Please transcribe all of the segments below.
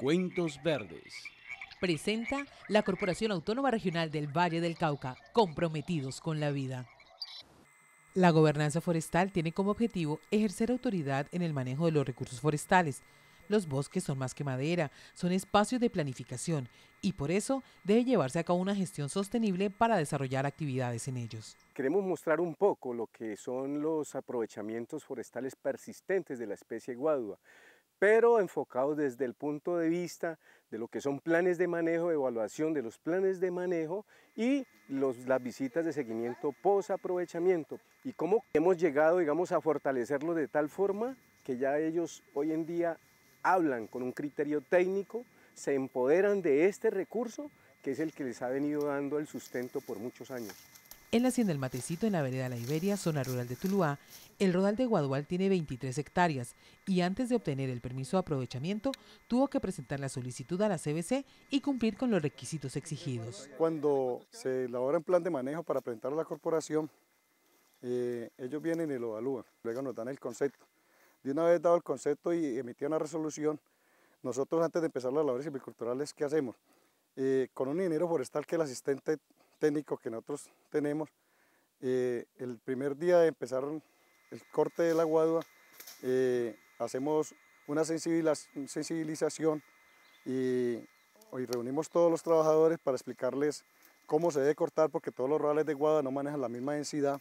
Cuentos Verdes. Presenta la Corporación Autónoma Regional del Valle del Cauca, comprometidos con la vida. La gobernanza forestal tiene como objetivo ejercer autoridad en el manejo de los recursos forestales. Los bosques son más que madera, son espacios de planificación y por eso debe llevarse a cabo una gestión sostenible para desarrollar actividades en ellos. Queremos mostrar un poco lo que son los aprovechamientos forestales persistentes de la especie guadua pero enfocados desde el punto de vista de lo que son planes de manejo, evaluación de los planes de manejo y las visitas de seguimiento post aprovechamiento y cómo hemos llegado digamos a fortalecerlos de tal forma que ya ellos hoy en día hablan con un criterio técnico, se empoderan de este recurso que es el que les ha venido dando el sustento por muchos años. En la hacienda El Matecito, en la vereda La Iberia, zona rural de Tuluá, el rodal de Guadual tiene 23 hectáreas y antes de obtener el permiso de aprovechamiento tuvo que presentar la solicitud a la CBC y cumplir con los requisitos exigidos. Cuando se elabora un plan de manejo para presentar a la corporación, eh, ellos vienen y lo evalúan, luego nos dan el concepto. De una vez dado el concepto y emitida una resolución, nosotros antes de empezar las labores silviculturales, ¿qué hacemos? Eh, con un dinero forestal que el asistente técnico que nosotros tenemos, eh, el primer día de empezar el corte de la guadua, eh, hacemos una sensibilización y reunimos todos los trabajadores para explicarles cómo se debe cortar porque todos los roles de guadua no manejan la misma densidad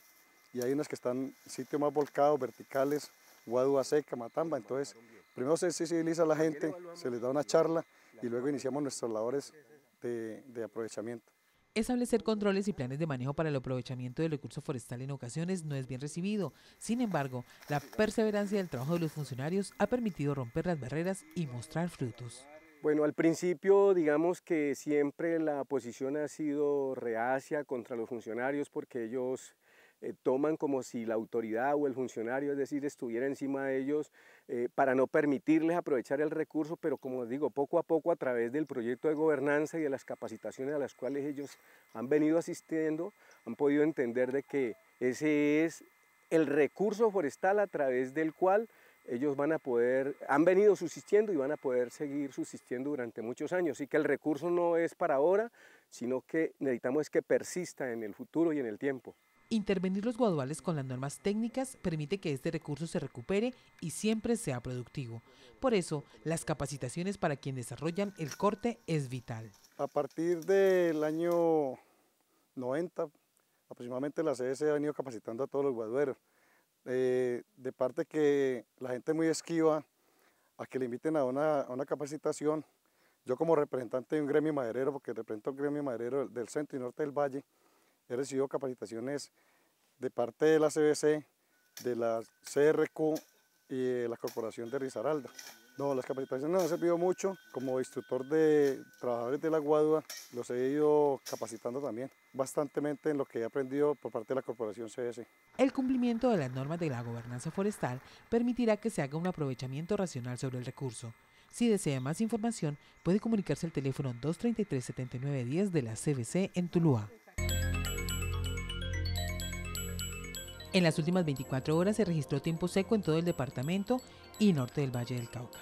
y hay unos que están en sitios más volcados, verticales, guadua seca, matamba, entonces primero se sensibiliza a la gente, se les da una charla y luego iniciamos nuestras labores de aprovechamiento. Establecer controles y planes de manejo para el aprovechamiento del recurso forestal en ocasiones no es bien recibido. Sin embargo, la perseverancia del trabajo de los funcionarios ha permitido romper las barreras y mostrar frutos. Bueno, al principio digamos que siempre la posición ha sido reacia contra los funcionarios porque ellos eh, toman como si la autoridad o el funcionario, es decir, estuviera encima de ellos eh, para no permitirles aprovechar el recurso, pero como digo, poco a poco a través del proyecto de gobernanza y de las capacitaciones a las cuales ellos han venido asistiendo, han podido entender de que ese es el recurso forestal a través del cual ellos van a poder, han venido subsistiendo y van a poder seguir subsistiendo durante muchos años. y que el recurso no es para ahora, sino que necesitamos que persista en el futuro y en el tiempo. Intervenir los guaduales con las normas técnicas permite que este recurso se recupere y siempre sea productivo. Por eso, las capacitaciones para quienes desarrollan el corte es vital. A partir del año 90, aproximadamente la CDC ha venido capacitando a todos los guadueros. Eh, de parte que la gente muy esquiva a que le inviten a una, capacitación. Yo como representante de un gremio maderero, porque represento un gremio maderero del centro y norte del valle, He recibido capacitaciones de parte de la CBC, de la CRQ y de la Corporación de Risaralda. No, las capacitaciones nos han servido mucho. Como instructor de trabajadores de la Guadua, los he ido capacitando también bastante en lo que he aprendido por parte de la Corporación CBC. El cumplimiento de las normas de la gobernanza forestal permitirá que se haga un aprovechamiento racional sobre el recurso. Si desea más información, puede comunicarse al teléfono 233-7910 de la CBC en Tuluá. En las últimas 24 horas se registró tiempo seco en todo el departamento y norte del Valle del Cauca.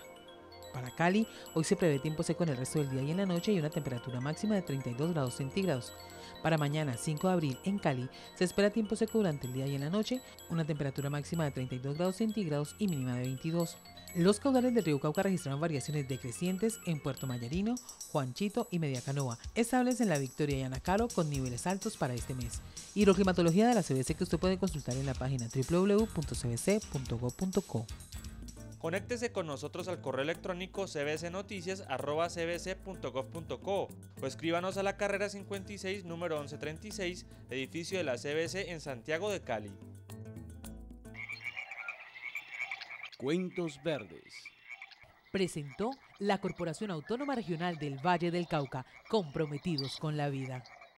Para Cali, hoy se prevé tiempo seco en el resto del día y en la noche y una temperatura máxima de 32 grados centígrados. Para mañana 5 de abril en Cali se espera tiempo seco durante el día y en la noche, una temperatura máxima de 32 grados centígrados y mínima de 22. Los caudales del río Cauca registraron variaciones decrecientes en Puerto Mayarino, Juanchito y Media Canoa, estables en La Victoria y Anacaro con niveles altos para este mes. Hidroclimatología de la CBC que usted puede consultar en la página www.cbc.gov.co. Conéctese con nosotros al correo electrónico cbcnoticias.cbc.gov.co o escríbanos a la carrera 56, número 1136, edificio de la CBC en Santiago de Cali. Cuentos Verdes. Presentó la Corporación Autónoma Regional del Valle del Cauca, comprometidos con la vida.